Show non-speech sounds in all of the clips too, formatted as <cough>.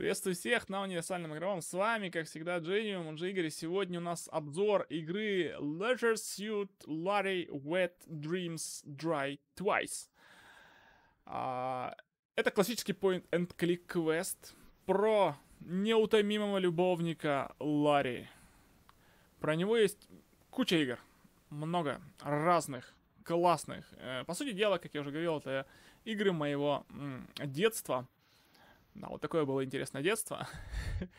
Приветствую всех на универсальном игровом. С вами, как всегда, Джениум, он же Игорь. И сегодня у нас обзор игры Leisure Suit Larry Wet Dreams Dry Twice. А, это классический point and click квест про неутомимого любовника Ларри. Про него есть куча игр. Много разных, классных. Э, по сути дела, как я уже говорил, это игры моего детства — да, вот такое было интересное детство. <laughs>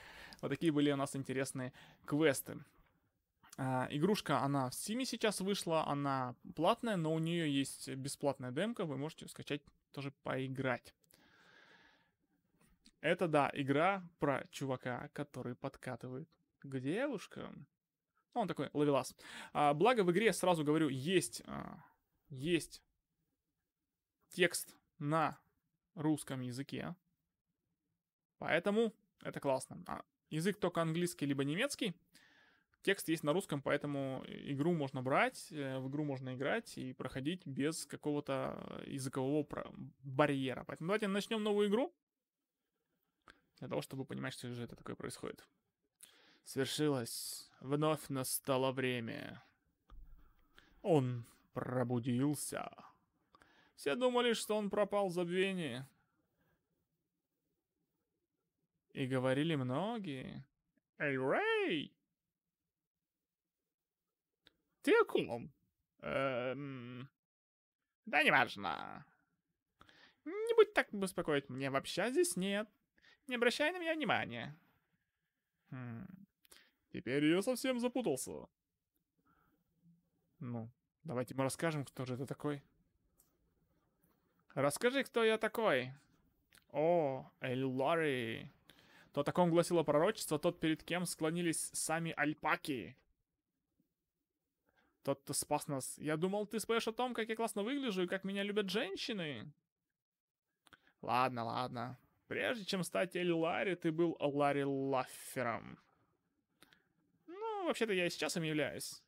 вот такие были у нас интересные квесты. А, игрушка, она в Steam сейчас вышла, она платная, но у нее есть бесплатная демка, вы можете скачать, тоже поиграть. Это, да, игра про чувака, который подкатывает к девушкам. Ну, он такой ловелас. А, благо в игре, сразу говорю, есть, а, есть текст на русском языке. Поэтому это классно. А язык только английский либо немецкий. Текст есть на русском, поэтому игру можно брать, э, в игру можно играть и проходить без какого-то э, языкового барьера. Поэтому давайте начнем новую игру. Для того, чтобы понимать, что же это такое происходит. Свершилось. Вновь настало время. Он пробудился. Все думали, что он пропал в забвении. И говорили многие. «Эй, Рэй!» «Ты о ком?» эм... «Да неважно. Не будь так беспокоить, Мне вообще здесь нет. Не обращай на меня внимания». Хм. «Теперь я совсем запутался». «Ну, давайте мы расскажем, кто же это такой». «Расскажи, кто я такой». «О, Эль Лори». То, о ком гласило пророчество, тот, перед кем склонились сами альпаки. Тот, кто спас нас. Я думал, ты споешь о том, как я классно выгляжу и как меня любят женщины. Ладно, ладно. Прежде чем стать Эль Ларри, ты был Ларри Лаффером. Ну, вообще-то я и сейчас им являюсь.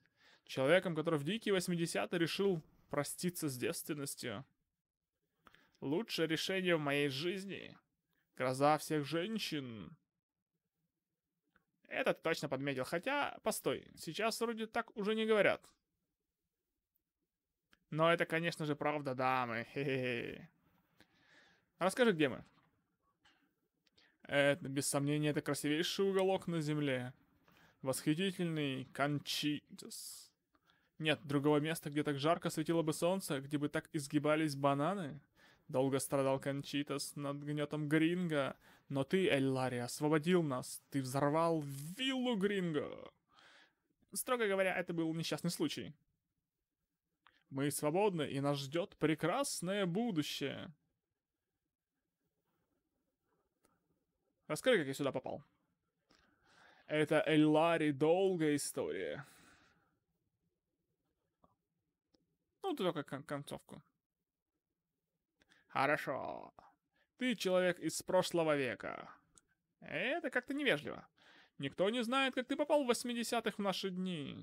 Человеком, который в дикие 80-е решил проститься с девственностью. Лучшее решение в моей жизни. Гроза всех женщин. Этот точно подметил, хотя, постой, сейчас вроде так уже не говорят. Но это, конечно же, правда, дамы. Хе -хе -хе. Расскажи, где мы? Это, без сомнения, это красивейший уголок на земле. Восхитительный Кончитас. Нет другого места, где так жарко светило бы солнце, где бы так изгибались бананы. Долго страдал Кончитас над гнетом Гринго, но ты, Эллари, освободил нас, ты взорвал виллу Гринго. Строго говоря, это был несчастный случай. Мы свободны, и нас ждет прекрасное будущее. Расскажи, как я сюда попал. Это Эллари долгая история. Ну, только кон концовку. «Хорошо. Ты человек из прошлого века. Это как-то невежливо. Никто не знает, как ты попал в 80-х в наши дни».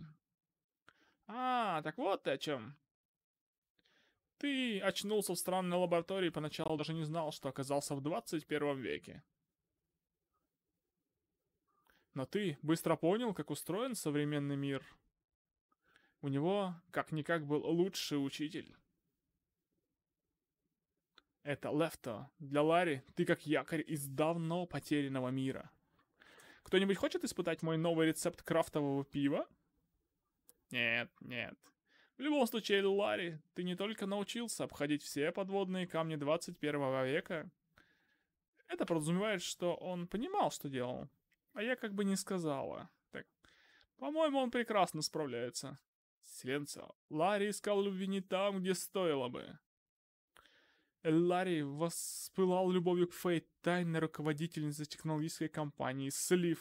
«А, так вот ты о чем. Ты очнулся в странной лаборатории и поначалу даже не знал, что оказался в 21 веке. Но ты быстро понял, как устроен современный мир. У него как-никак был лучший учитель. Это Лефто. Для Ларри ты как якорь из давно потерянного мира. Кто-нибудь хочет испытать мой новый рецепт крафтового пива? Нет, нет. В любом случае, Ларри, ты не только научился обходить все подводные камни 21 века. Это подразумевает, что он понимал, что делал. А я как бы не сказала. Так, по-моему, он прекрасно справляется. Селенца, Ларри искал любви не там, где стоило бы. Ларри воспылал любовью к Фейт, тайной руководительнице технологической компании «Слив».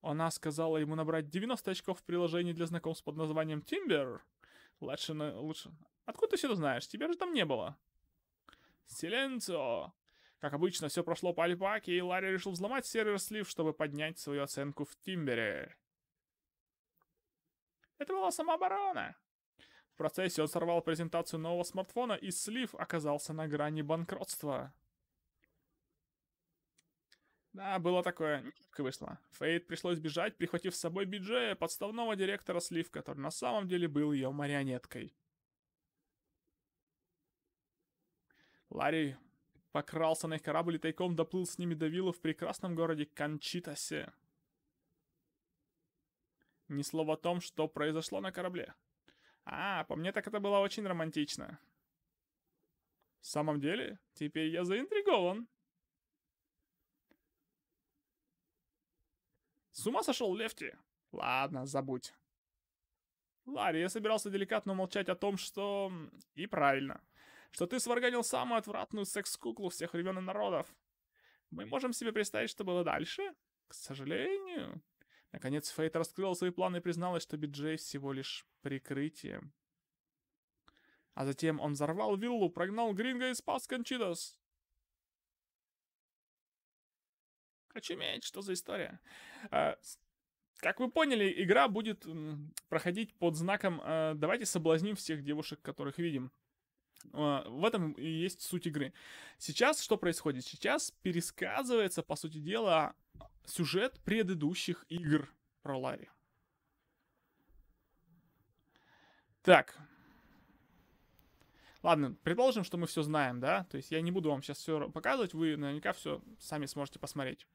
Она сказала ему набрать 90 очков в приложении для знакомств под названием Тимбер. Лучше, лучше. Откуда ты все это знаешь? Тебя же там не было. Силенцио. Как обычно, все прошло по альпаке, и Ларри решил взломать сервер слив, чтобы поднять свою оценку в Тимбере. Это была самооборона процессе он сорвал презентацию нового смартфона и слив оказался на грани банкротства. Да, было такое. Как вышло. Фейд пришлось бежать, прихватив с собой Биджея, подставного директора Слив, который на самом деле был ее марионеткой. Ларри покрался на их корабль и тайком доплыл с ними до виллы в прекрасном городе Кончитасе. Ни слова о том, что произошло на корабле. А, по мне так это было очень романтично. В самом деле, теперь я заинтригован. С ума сошел Лефти? Ладно, забудь. Ларри, я собирался деликатно умолчать о том, что... И правильно. Что ты сварганил самую отвратную секс-куклу всех времен и народов. Мы можем себе представить, что было дальше? К сожалению, Наконец Фейт раскрыла свои планы и призналась, что Биджей всего лишь прикрытие. А затем он взорвал виллу, прогнал Гринга и спас Кончитас. Очуметь, что за история? А, как вы поняли, игра будет проходить под знаком э, «давайте соблазним всех девушек, которых видим». А, в этом и есть суть игры. Сейчас что происходит? Сейчас пересказывается, по сути дела, сюжет предыдущих игр про Ларри. Так. Ладно, предположим, что мы все знаем, да? То есть я не буду вам сейчас все показывать, вы наверняка все сами сможете посмотреть.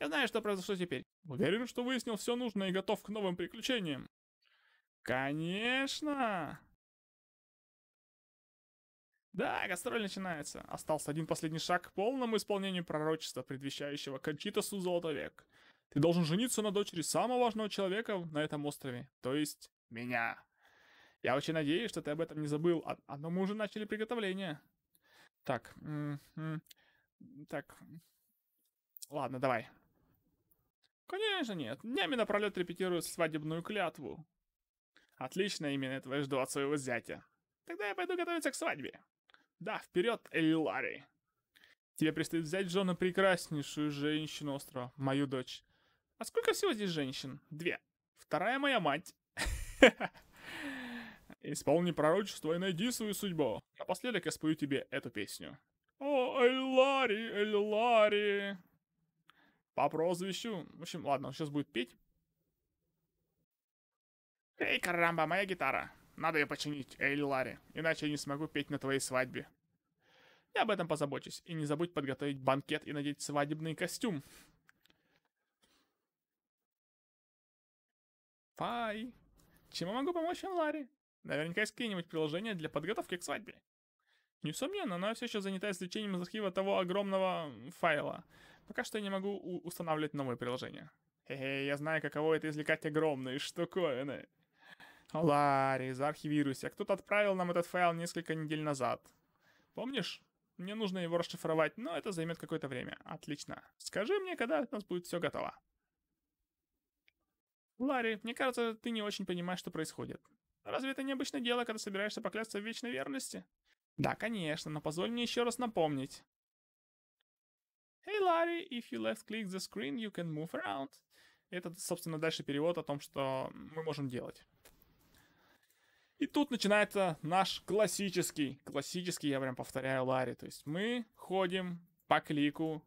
Я знаю, что произошло теперь. Уверен, что выяснил все нужное и готов к новым приключениям. Конечно! Да, гастроль начинается. Остался один последний шаг к полному исполнению пророчества, предвещающего Кончитасу Золотой век. Ты должен жениться на дочери самого важного человека на этом острове, то есть меня. Я очень надеюсь, что ты об этом не забыл, а, а но мы уже начали приготовление. Так, так, ладно, давай. Конечно нет, днями напролет репетирую свадебную клятву. Отлично, именно этого и жду от своего зятя. Тогда я пойду готовиться к свадьбе. Да, вперед, Эллари. Тебе предстоит взять жену прекраснейшую женщину острова, мою дочь. А сколько всего здесь женщин? Две. Вторая моя мать. <laughs> Исполни пророчество и найди свою судьбу. Напоследок я спою тебе эту песню. О, Эллари, Эллари. По прозвищу... В общем, ладно, он сейчас будет петь. Эй, карамба, моя гитара. Надо ее починить, Эйли Ларри, иначе я не смогу петь на твоей свадьбе. Я об этом позабочусь, и не забудь подготовить банкет и надеть свадебный костюм. Пай. Чем могу помочь вам, Ларри? Наверняка есть какие-нибудь приложения для подготовки к свадьбе. Несомненно, но я все еще занята извлечением из архива того огромного файла. Пока что я не могу устанавливать новые приложения. Хе-хе, я знаю, каково это извлекать огромные штуковины. Ларри, заархивируйся. Кто-то отправил нам этот файл несколько недель назад. Помнишь? Мне нужно его расшифровать, но это займет какое-то время. Отлично. Скажи мне, когда у нас будет все готово. Ларри, мне кажется, ты не очень понимаешь, что происходит. Разве это необычное дело, когда собираешься поклясться в вечной верности? Да, конечно, но позволь мне еще раз напомнить. Hey, Larry, if you left click the screen, you can move around. Это, собственно, дальше перевод о том, что мы можем делать. И тут начинается наш классический, классический, я прям повторяю, Ларри. То есть мы ходим по клику.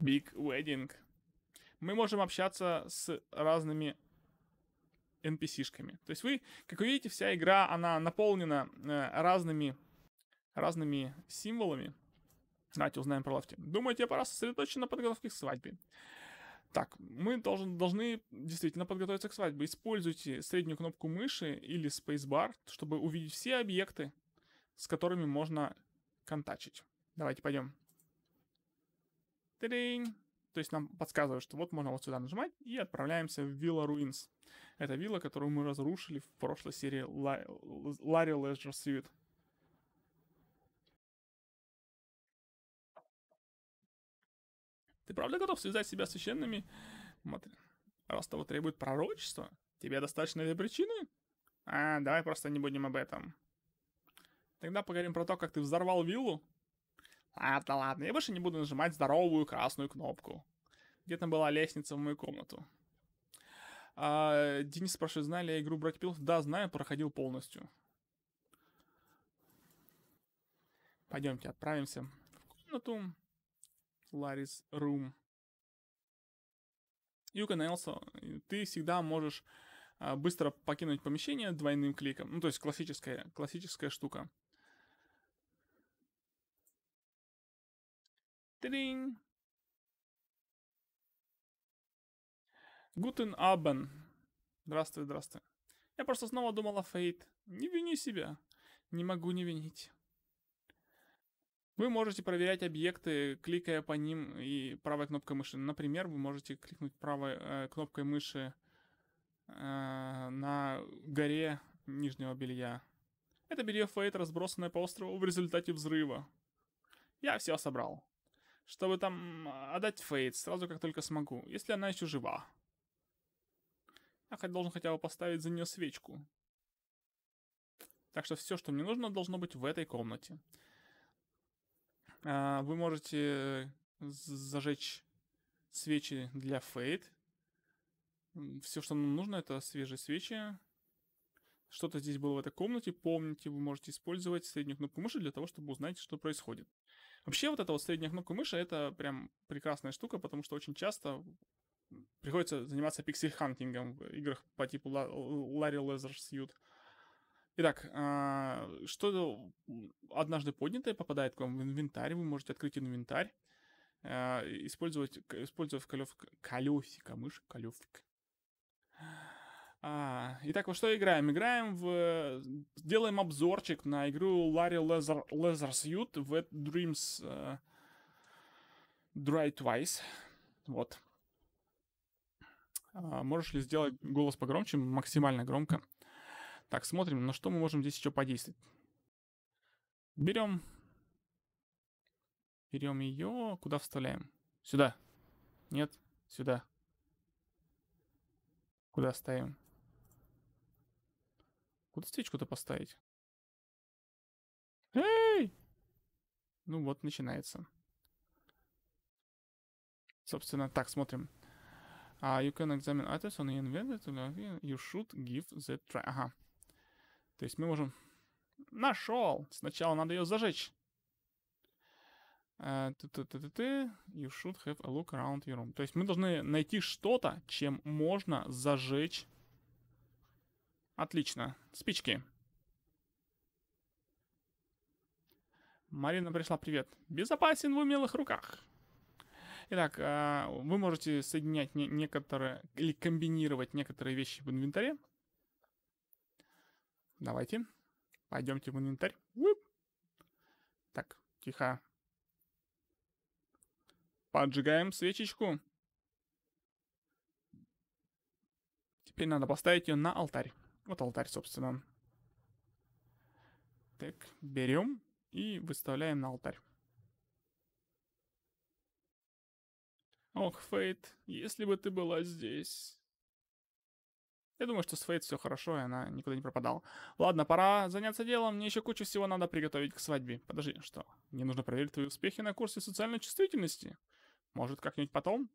Big Wedding. Мы можем общаться с разными NPC-шками. То есть вы, как вы видите, вся игра, она наполнена э, разными, разными символами. Давайте узнаем про лавки. Думаю, тебе пора сосредоточиться на подготовке к свадьбе. Так, мы должен, должны действительно подготовиться к свадьбе. Используйте среднюю кнопку мыши или спейсбар, чтобы увидеть все объекты, с которыми можно контачить. Давайте пойдем. Тырень. То есть нам подсказывают, что вот можно вот сюда нажимать и отправляемся в вилла Руинс. Это вилла, которую мы разрушили в прошлой серии Ларри Леджер Сьюит. Ты правда готов связать себя с священными? Раз того требует пророчество, тебе достаточно этой причины? А, давай просто не будем об этом. Тогда поговорим про то, как ты взорвал виллу. Ладно, ладно, я больше не буду нажимать здоровую красную кнопку. Где-то была лестница в мою комнату. А, Денис спрашивает, знали я игру Брокпилов? Да, знаю, проходил полностью. Пойдемте, отправимся в комнату. Ларис Рум. You can also... Ты всегда можешь а, быстро покинуть помещение двойным кликом. Ну, то есть классическая, классическая штука. Тринь. Гутен Абен. Здравствуй, здравствуй. Я просто снова думал о Фейт. Не вини себя. Не могу не винить. Вы можете проверять объекты, кликая по ним и правой кнопкой мыши. Например, вы можете кликнуть правой э, кнопкой мыши э, на горе нижнего белья. Это белье Фейт, разбросанное по острову в результате взрыва. Я все собрал. Чтобы там а, отдать Фейт сразу, как только смогу, если она еще жива. Я хоть должен хотя бы поставить за нее свечку. Так что все, что мне нужно, должно быть в этой комнате. А, вы можете э, зажечь свечи для фейт. Все, что нам нужно, это свежие свечи. Что-то здесь было в этой комнате, помните, вы можете использовать среднюю кнопку мыши для того, чтобы узнать, что происходит. Вообще вот эта вот средняя кнопка мыши, это прям прекрасная штука, потому что очень часто приходится заниматься пиксель-хантингом в играх по типу Larry Lazar's Suite. Итак, а, что однажды поднятое попадает к вам в инвентарь, вы можете открыть инвентарь, а, использовать, использовав колев, колесико мышь, колевик. А, итак, во что играем? Играем в... Делаем обзорчик на игру Larry Leather, Suit Wet Dreams э, Dry Twice. Вот. можешь ли сделать голос погромче? Максимально громко. Так, смотрим, на что мы можем здесь еще подействовать. Берем. Берем ее. Куда вставляем? Сюда. Нет, сюда. Куда ставим? Куда свечку-то поставить? Эй! Ну вот, начинается. Собственно, так, смотрим. Uh, you can examine items on the inventory. You should give the try. Ага. То есть мы можем... Нашел! Сначала надо ее зажечь. Uh, you should have a look around your room. То есть мы должны найти что-то, чем можно зажечь. Отлично. Спички. Марина пришла, привет. Безопасен в умелых руках. Итак, э, вы можете соединять некоторые или комбинировать некоторые вещи в инвентаре. Давайте. Пойдемте в инвентарь. Уип. Так, тихо. Поджигаем свечечку. Теперь надо поставить ее на алтарь. Вот алтарь, собственно. Так, берем и выставляем на алтарь. Ох, Фейт, если бы ты была здесь. Я думаю, что с Фейт все хорошо, и она никуда не пропадала. Ладно, пора заняться делом, мне еще кучу всего надо приготовить к свадьбе. Подожди, что? Мне нужно проверить твои успехи на курсе социальной чувствительности. Может, как-нибудь потом?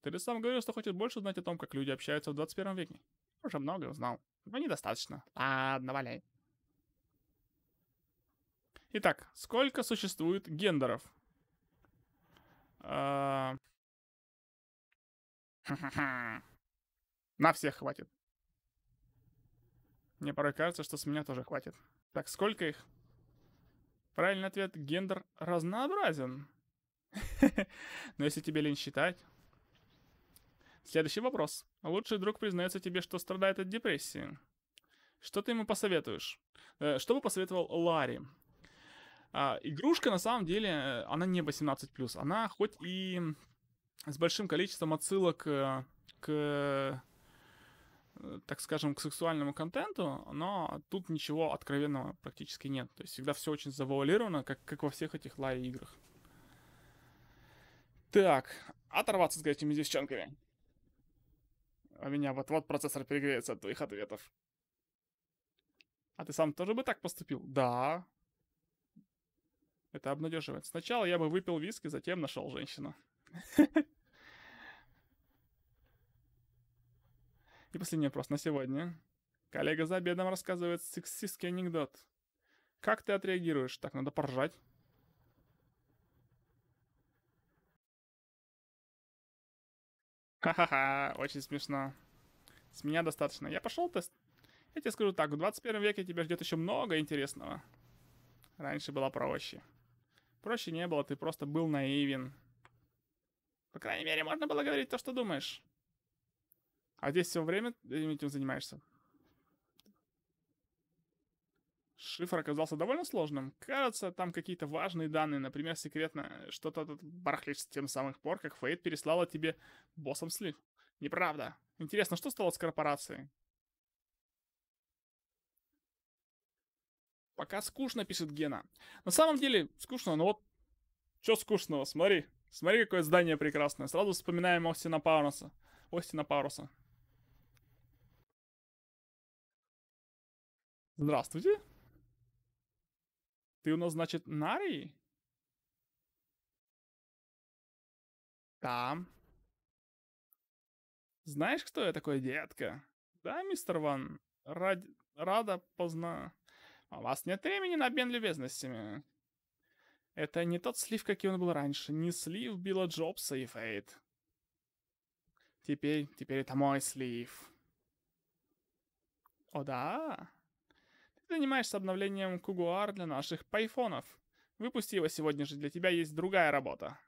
Ты же сам говорил, что хочешь больше знать о том, как люди общаются в 21 веке. Уже много узнал. Но недостаточно. Ладно, валяй. Итак, сколько существует гендеров? А. <laughs> На всех хватит. Мне порой кажется, что с меня тоже хватит. Так, сколько их? Правильный ответ — гендер разнообразен. <laughs> Но если тебе лень считать... Следующий вопрос. Лучший друг признается тебе, что страдает от депрессии. Что ты ему посоветуешь? Э, что бы посоветовал Ларри? А, игрушка, на самом деле, э, она не 18+. Она хоть и с большим количеством отсылок э, к Э, так скажем, к сексуальному контенту, но тут ничего откровенного практически нет. То есть всегда все очень завуалировано, как, как во всех этих лай-играх. Так, оторваться с этими девчонками. У а меня вот-вот процессор перегреется от твоих ответов. А ты сам тоже бы так поступил? Да. Это обнадеживает. Сначала я бы выпил виски, затем нашел женщину. <laughs> И последний вопрос на сегодня. Коллега за обедом рассказывает сексистский анекдот. Как ты отреагируешь? Так, надо поржать. Ха-ха-ха, очень смешно. С меня достаточно. Я пошел тест. Я тебе скажу так, в 21 веке тебя ждет еще много интересного. Раньше было проще. Проще не было, ты просто был наивен. По крайней мере, можно было говорить то, что думаешь. А здесь все время этим занимаешься? Шифр оказался довольно сложным. Кажется, там какие-то важные данные, например, секретно э, что-то тут барахлишь с тем самых пор, как Фейт переслала тебе боссом слив. Неправда. Интересно, что стало с корпорацией? Пока скучно, пишет Гена. На самом деле, скучно, но вот... что скучного? Смотри. Смотри, какое здание прекрасное. Сразу вспоминаем Остина Пауэрса. Остина Пауэрса. Здравствуйте. Ты у нас, значит, Нари? Да. Знаешь, кто я такой, детка? Да, мистер Ван, рад... рада поздно. А у вас нет времени на обмен любезностями. Это не тот слив, каким он был раньше, не слив Билла Джобса и Фейт. Теперь, теперь это мой слив. О да, ты занимаешься обновлением Кугуар для наших пайфонов. Выпусти его сегодня же, для тебя есть другая работа.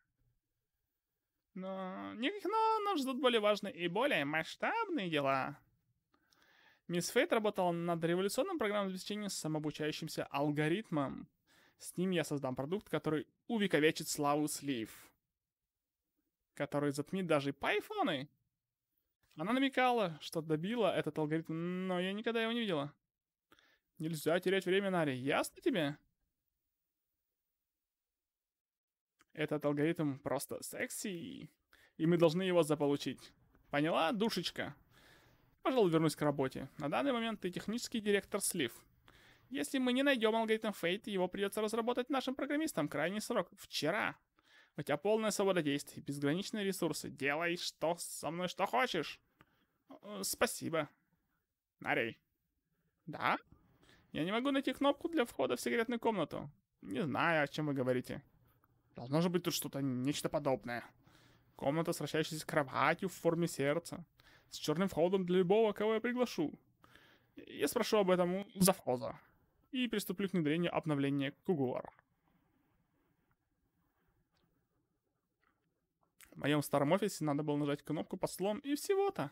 Но но нас ждут более важные и более масштабные дела. Мисс Фейт работала над революционным программным обеспечением с самообучающимся алгоритмом. С ним я создам продукт, который увековечит славу слив. Который затмит даже пайфоны. Она намекала, что добила этот алгоритм, но я никогда его не видела. Нельзя терять время, Нари, ясно тебе? Этот алгоритм просто секси, и мы должны его заполучить. Поняла, душечка? Пожалуй, вернусь к работе. На данный момент ты технический директор слив. Если мы не найдем алгоритм Фейт, его придется разработать нашим программистам. Крайний срок. Вчера. У тебя полная свобода действий, безграничные ресурсы. Делай что со мной что хочешь. Э, спасибо. Нарей. Да? Я не могу найти кнопку для входа в секретную комнату. Не знаю, о чем вы говорите. Должно же быть тут что-то, нечто подобное. Комната с вращающейся кроватью в форме сердца. С черным входом для любого, кого я приглашу. Я спрошу об этом у завхоза. И приступлю к внедрению обновления Кугуар. В моем старом офисе надо было нажать кнопку под слом и всего-то.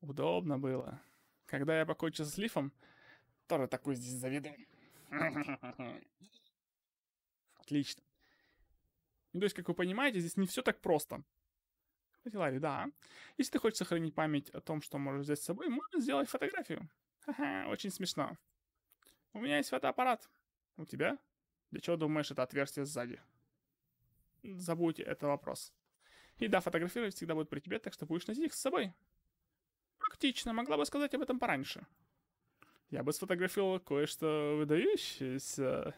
Удобно было. Когда я покончу с лифом, тоже такой здесь заведу. Отлично. Ну, то есть, как вы понимаете, здесь не все так просто. Ларри, да. Если ты хочешь сохранить память о том, что можешь взять с собой, можно сделать фотографию. Ха-ха, очень смешно. У меня есть фотоаппарат. У тебя? Для чего думаешь это отверстие сзади? Забудьте, это вопрос. И да, фотографировать всегда будет при тебе, так что будешь носить их с собой. Тактично, могла бы сказать об этом пораньше. Я бы сфотографировала кое-что выдающееся.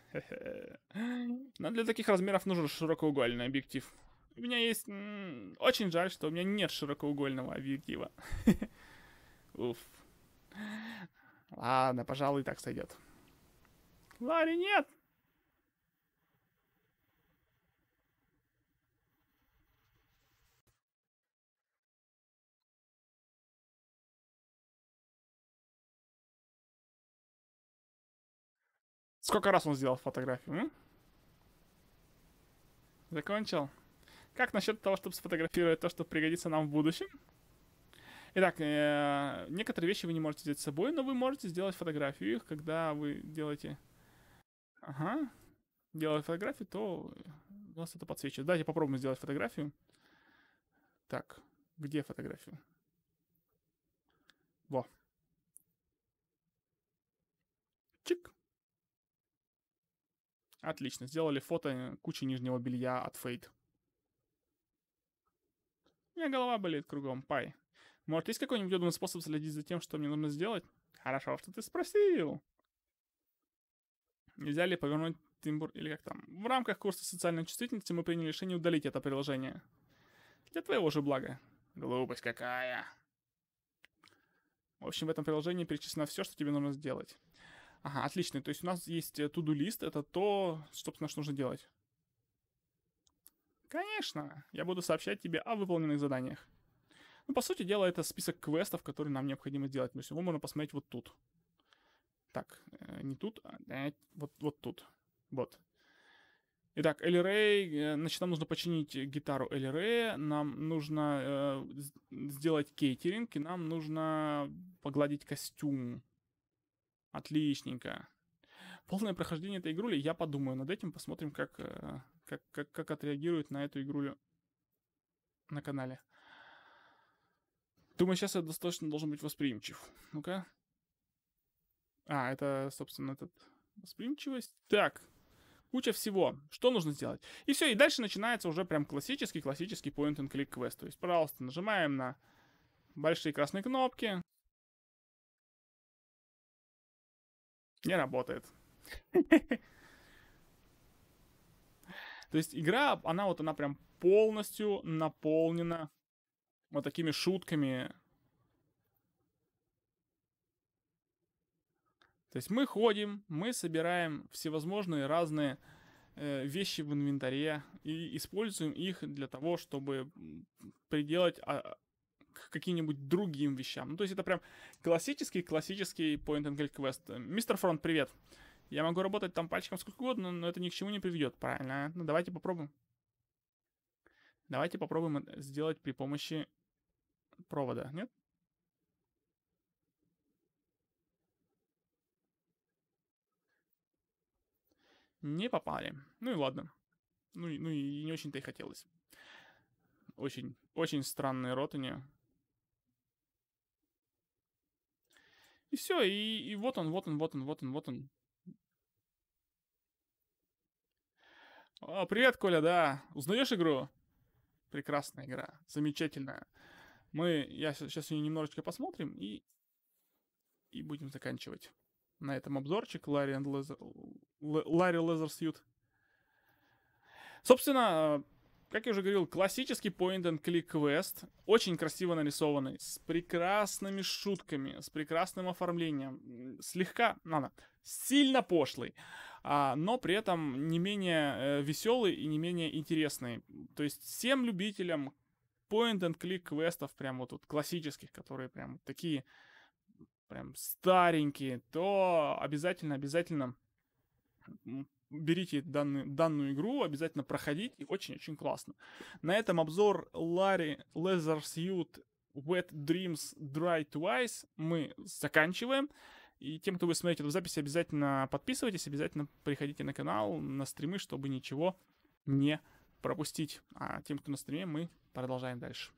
Но для таких размеров нужен широкоугольный объектив. У меня есть... Очень жаль, что у меня нет широкоугольного объектива. <laughs> Уф. Ладно, пожалуй, так сойдет. Ларри, нет! Сколько раз он сделал фотографию? М? Закончил. Как насчет того, чтобы сфотографировать то, что пригодится нам в будущем? Итак, э, некоторые вещи вы не можете взять с собой, но вы можете сделать фотографию их, когда вы делаете... Ага. Делая фотографию, то у нас это подсвечивает. Давайте попробуем сделать фотографию. Так, где фотографию? Во. Чик. Отлично, сделали фото э, кучи нижнего белья от Фейт. У меня голова болит кругом, Пай. Может, есть какой-нибудь удобный способ следить за тем, что мне нужно сделать? Хорошо, что ты спросил. Нельзя ли повернуть Тимбур или как там? В рамках курса социальной чувствительности мы приняли решение удалить это приложение. Для твоего же блага. Глупость какая. В общем, в этом приложении перечислено все, что тебе нужно сделать. Ага, отлично. То есть у нас есть э, to-do лист, это то, что, собственно, что нужно делать. Конечно, я буду сообщать тебе о выполненных заданиях. Ну, по сути дела, это список квестов, которые нам необходимо сделать. То есть его можно посмотреть вот тут. Так, э, не тут, а э, вот, вот тут. Вот. Итак, Элли Рэй, значит, нам нужно починить гитару Элли Рэя, нам нужно э, сделать кейтеринг, и нам нужно погладить костюм. Отличненько. Полное прохождение этой игрули, я подумаю над этим, посмотрим, как, э, как, как, как отреагирует на эту игрулю на канале. Думаю, сейчас я достаточно должен быть восприимчив. Ну-ка. А, это, собственно, этот восприимчивость. Так, куча всего. Что нужно сделать? И все, и дальше начинается уже прям классический, классический point-and-click квест. То есть, пожалуйста, нажимаем на большие красные кнопки, Не работает. То есть игра, она вот, она прям полностью наполнена вот такими шутками. То есть мы ходим, мы собираем всевозможные разные э, вещи в инвентаре и используем их для того, чтобы приделать а, к каким-нибудь другим вещам. Ну, то есть это прям классический-классический point-and-click квест. Мистер Фронт, привет. Я могу работать там пальчиком сколько угодно, но это ни к чему не приведет, правильно? Ну, давайте попробуем. Давайте попробуем сделать при помощи провода, нет? Не попали. Ну и ладно. Ну, ну и не очень-то и хотелось. Очень, очень странные рот у И все, и, и вот он, вот он, вот он, вот он, вот он. А, привет, Коля, да. Узнаешь игру? Прекрасная игра, замечательная. Мы, я сейчас ее немножечко посмотрим и, и будем заканчивать. На этом обзорчик Ларри Лезер Сьют. Собственно, как я уже говорил, классический point-and-click квест, очень красиво нарисованный, с прекрасными шутками, с прекрасным оформлением, слегка, надо, ну сильно пошлый, а, но при этом не менее э, веселый и не менее интересный. То есть всем любителям point-and-click квестов, прям вот тут классических, которые прям такие прям старенькие, то обязательно-обязательно берите данную, данную игру, обязательно проходить, и очень-очень классно. На этом обзор Ларри Лезерсьют Wet Dreams Dry Twice мы заканчиваем. И тем, кто вы смотрите эту запись, обязательно подписывайтесь, обязательно приходите на канал, на стримы, чтобы ничего не пропустить. А тем, кто на стриме, мы продолжаем дальше.